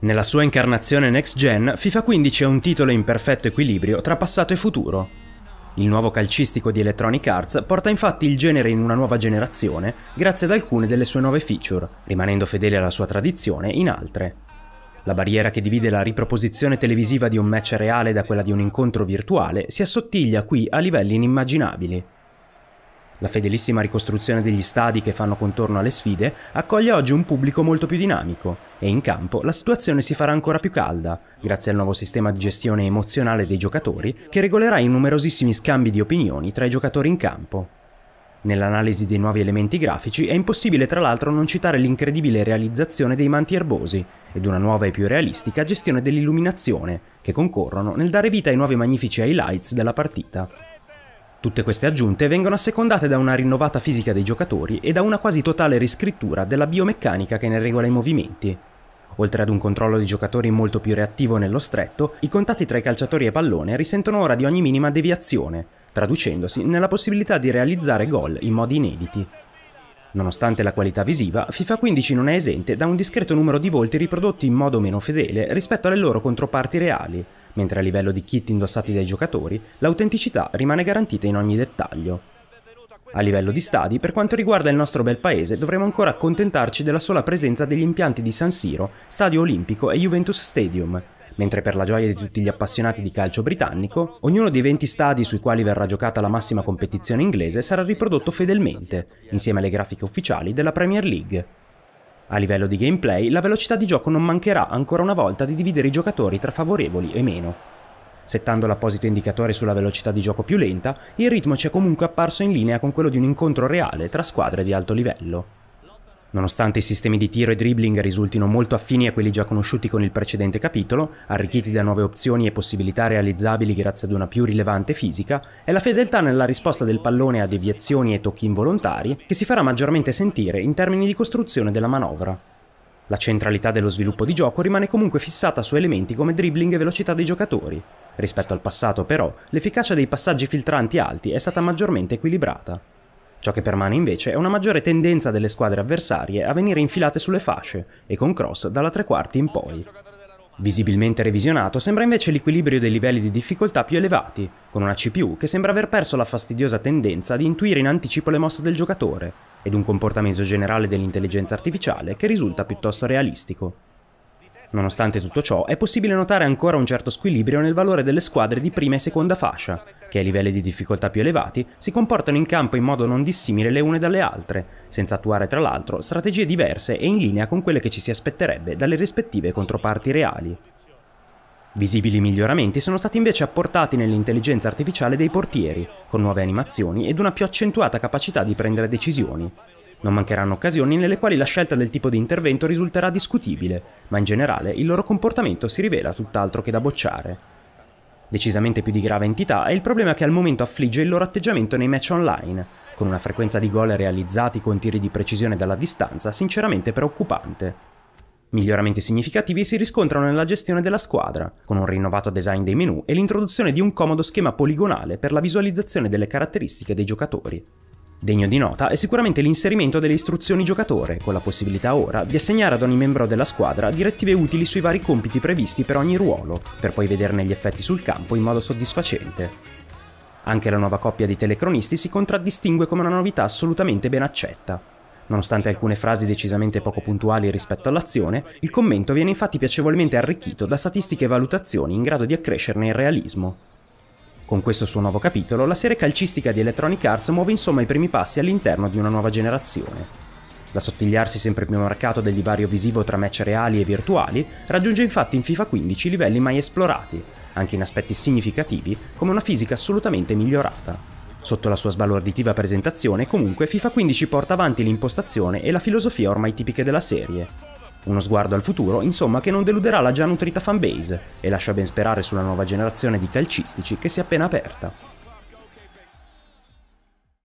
Nella sua incarnazione next gen, FIFA 15 è un titolo in perfetto equilibrio tra passato e futuro. Il nuovo calcistico di Electronic Arts porta infatti il genere in una nuova generazione grazie ad alcune delle sue nuove feature, rimanendo fedele alla sua tradizione in altre. La barriera che divide la riproposizione televisiva di un match reale da quella di un incontro virtuale si assottiglia qui a livelli inimmaginabili. La fedelissima ricostruzione degli stadi che fanno contorno alle sfide accoglie oggi un pubblico molto più dinamico e in campo la situazione si farà ancora più calda, grazie al nuovo sistema di gestione emozionale dei giocatori che regolerà i numerosissimi scambi di opinioni tra i giocatori in campo. Nell'analisi dei nuovi elementi grafici è impossibile tra l'altro non citare l'incredibile realizzazione dei manti erbosi ed una nuova e più realistica gestione dell'illuminazione, che concorrono nel dare vita ai nuovi magnifici highlights della partita. Tutte queste aggiunte vengono assecondate da una rinnovata fisica dei giocatori e da una quasi totale riscrittura della biomeccanica che ne regola i movimenti. Oltre ad un controllo dei giocatori molto più reattivo nello stretto, i contatti tra i calciatori e pallone risentono ora di ogni minima deviazione, traducendosi nella possibilità di realizzare gol in modi inediti. Nonostante la qualità visiva, FIFA 15 non è esente da un discreto numero di volti riprodotti in modo meno fedele rispetto alle loro controparti reali, mentre a livello di kit indossati dai giocatori, l'autenticità rimane garantita in ogni dettaglio. A livello di stadi, per quanto riguarda il nostro bel paese, dovremo ancora accontentarci della sola presenza degli impianti di San Siro, Stadio Olimpico e Juventus Stadium, mentre per la gioia di tutti gli appassionati di calcio britannico, ognuno dei 20 stadi sui quali verrà giocata la massima competizione inglese sarà riprodotto fedelmente, insieme alle grafiche ufficiali della Premier League. A livello di gameplay, la velocità di gioco non mancherà ancora una volta di dividere i giocatori tra favorevoli e meno. Settando l'apposito indicatore sulla velocità di gioco più lenta, il ritmo ci è comunque apparso in linea con quello di un incontro reale tra squadre di alto livello. Nonostante i sistemi di tiro e dribbling risultino molto affini a quelli già conosciuti con il precedente capitolo, arricchiti da nuove opzioni e possibilità realizzabili grazie ad una più rilevante fisica, è la fedeltà nella risposta del pallone a deviazioni e tocchi involontari che si farà maggiormente sentire in termini di costruzione della manovra. La centralità dello sviluppo di gioco rimane comunque fissata su elementi come dribbling e velocità dei giocatori. Rispetto al passato, però, l'efficacia dei passaggi filtranti alti è stata maggiormente equilibrata. Ciò che permane invece è una maggiore tendenza delle squadre avversarie a venire infilate sulle fasce e con cross dalla tre quarti in poi. Visibilmente revisionato sembra invece l'equilibrio dei livelli di difficoltà più elevati, con una CPU che sembra aver perso la fastidiosa tendenza di intuire in anticipo le mosse del giocatore, ed un comportamento generale dell'intelligenza artificiale che risulta piuttosto realistico. Nonostante tutto ciò, è possibile notare ancora un certo squilibrio nel valore delle squadre di prima e seconda fascia, che a livelli di difficoltà più elevati si comportano in campo in modo non dissimile le une dalle altre, senza attuare tra l'altro strategie diverse e in linea con quelle che ci si aspetterebbe dalle rispettive controparti reali. Visibili miglioramenti sono stati invece apportati nell'intelligenza artificiale dei portieri, con nuove animazioni ed una più accentuata capacità di prendere decisioni, non mancheranno occasioni nelle quali la scelta del tipo di intervento risulterà discutibile, ma in generale il loro comportamento si rivela tutt'altro che da bocciare. Decisamente più di grave entità è il problema che al momento affligge il loro atteggiamento nei match online, con una frequenza di gol realizzati con tiri di precisione dalla distanza sinceramente preoccupante. Miglioramenti significativi si riscontrano nella gestione della squadra, con un rinnovato design dei menu e l'introduzione di un comodo schema poligonale per la visualizzazione delle caratteristiche dei giocatori. Degno di nota è sicuramente l'inserimento delle istruzioni giocatore, con la possibilità ora di assegnare ad ogni membro della squadra direttive utili sui vari compiti previsti per ogni ruolo, per poi vederne gli effetti sul campo in modo soddisfacente. Anche la nuova coppia di telecronisti si contraddistingue come una novità assolutamente ben accetta. Nonostante alcune frasi decisamente poco puntuali rispetto all'azione, il commento viene infatti piacevolmente arricchito da statistiche e valutazioni in grado di accrescerne il realismo, con questo suo nuovo capitolo, la serie calcistica di Electronic Arts muove insomma i primi passi all'interno di una nuova generazione. L'assottigliarsi sempre più marcato del divario visivo tra match reali e virtuali raggiunge infatti in FIFA 15 livelli mai esplorati, anche in aspetti significativi, come una fisica assolutamente migliorata. Sotto la sua sbalorditiva presentazione, comunque, FIFA 15 porta avanti l'impostazione e la filosofia ormai tipiche della serie, uno sguardo al futuro, insomma, che non deluderà la già nutrita fanbase e lascia ben sperare sulla nuova generazione di calcistici che si è appena aperta.